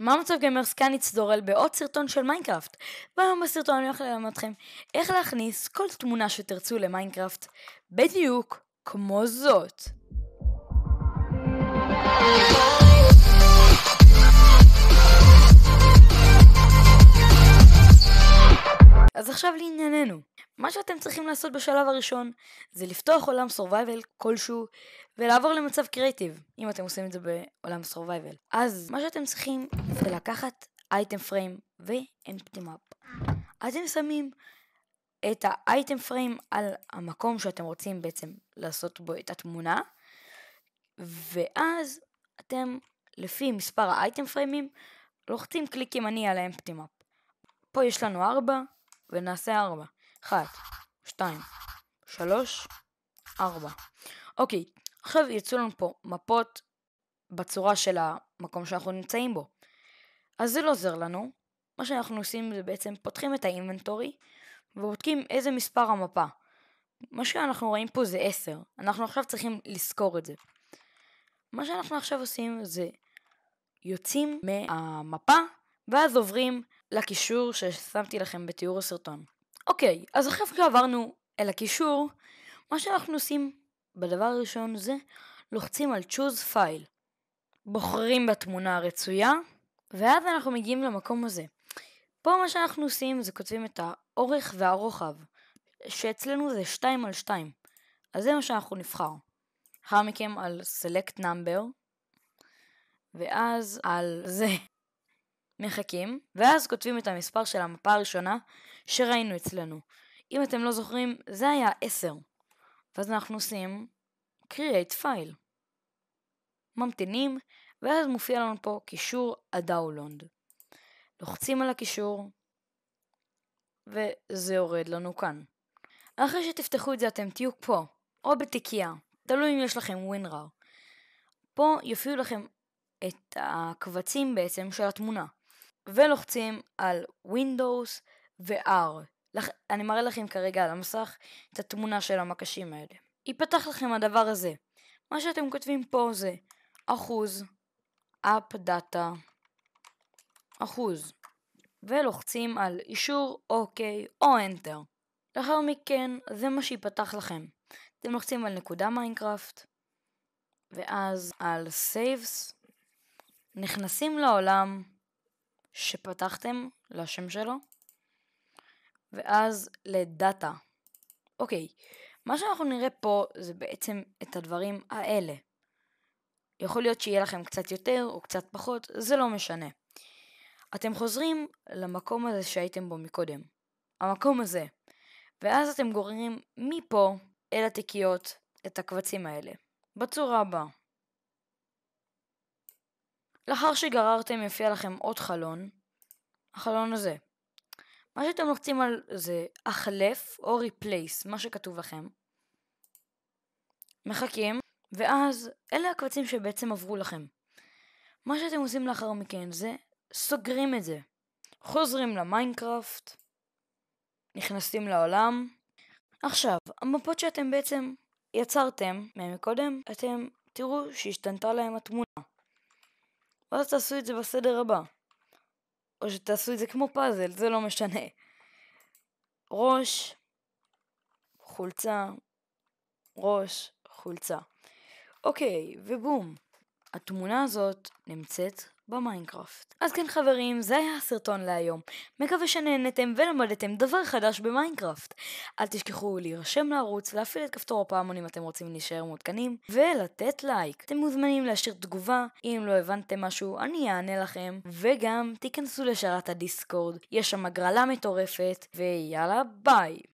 מה מצב גיימרס כאן נצדורל בעוד סרטון של מיינקראפט. והיום בסרטון אני הולך ללמד אתכם איך להכניס כל תמונה שתרצו למיינקראפט בדיוק כמו זאת. אז עכשיו לענייננו. מה שאתם צריכים לעשות בשלב הראשון זה לפתוח עולם סורווייבל כלשהו ולעבור למצב קריאיטיב, אם אתם עושים את זה בעולם סורווייבל. אז מה שאתם צריכים זה לקחת אייטם פריים מאפ. אז אתם שמים את האייטם פריים על המקום שאתם רוצים בעצם לעשות בו את התמונה, ואז אתם, לפי מספר האייטם פריימים, לוחצים קליק ימני על האמפטי מאפ. פה יש לנו 4, ונעשה 4. 1, 2, 3, 4. אוקיי, עכשיו יצאו לנו פה מפות בצורה של המקום שאנחנו נמצאים בו. אז זה לא עוזר לנו, מה שאנחנו עושים זה בעצם פותחים את האינבנטורי ובודקים איזה מספר המפה. מה שאנחנו רואים פה זה 10, אנחנו עכשיו צריכים לזכור את זה. מה שאנחנו עכשיו עושים זה יוצאים מהמפה ואז עוברים לקישור ששמתי לכם בתיאור הסרטון. אוקיי, אז אחרי שעברנו אל הקישור, מה שאנחנו עושים בדבר הראשון זה לוחצים על choose file. בוחרים בתמונה הרצויה, ואז אנחנו מגיעים למקום הזה. פה מה שאנחנו עושים זה כותבים את האורך והרוחב, שאצלנו זה 2 על 2. אז זה מה שאנחנו נבחר. לאחר מכן על select number, ואז על זה מחכים, ואז כותבים את המספר של המפה הראשונה שראינו אצלנו. אם אתם לא זוכרים, זה היה 10. ואז אנחנו עושים create file. ממתינים, ואז מופיע לנו פה קישור הדאולונד. לוחצים על הקישור, וזה יורד לנו כאן. אחרי שתפתחו את זה אתם תהיו פה, או בתיקייה, תלוי אם יש לכם WinRAR. פה יופיעו לכם את הקבצים בעצם של התמונה, ולוחצים על Windows ו-R, לכ... אני מראה לכם כרגע על המסך את התמונה של המקשים האלה. ייפתח לכם הדבר הזה. מה שאתם כותבים פה זה אחוז, up data, אחוז, ולוחצים על אישור, אוקיי, או enter. לאחר מכן זה מה שיפתח לכם. אתם לוחצים על נקודה מיינקראפט, ואז על saves, נכנסים לעולם שפתחתם לשם שלו, ואז לדאטה. אוקיי, מה שאנחנו נראה פה זה בעצם את הדברים האלה. יכול להיות שיהיה לכם קצת יותר או קצת פחות, זה לא משנה. אתם חוזרים למקום הזה שהייתם בו מקודם. המקום הזה. ואז אתם גוררים מפה אל התיקיות את הקבצים האלה. בצורה הבאה. לאחר שגררתם יופיע לכם עוד חלון, החלון הזה. מה שאתם לוחצים על זה החלף או replace, מה שכתוב לכם. מחכים, ואז אלה הקבצים שבעצם עברו לכם. מה שאתם עושים לאחר מכן זה סוגרים את זה. חוזרים למיינקראפט, נכנסים לעולם. עכשיו, המפות שאתם בעצם יצרתם מהם קודם, אתם תראו שהשתנתה להם התמונה. ואז תעשו את זה בסדר הבא. או שתעשו את זה כמו פאזל, זה לא משנה. ראש, חולצה, ראש, חולצה. אוקיי, ובום. התמונה הזאת נמצאת במיינקראפט. אז כן חברים, זה היה הסרטון להיום. מקווה שנהנתם ולמדתם דבר חדש במיינקראפט. אל תשכחו להירשם לערוץ, להפעיל את כפתור הפעמון אם אתם רוצים להישאר מעודכנים, ולתת לייק. אתם מוזמנים להשאיר תגובה, אם לא הבנתם משהו, אני אענה לכם, וגם תיכנסו לשרת הדיסקורד, יש שם הגרלה מטורפת, ויאללה ביי!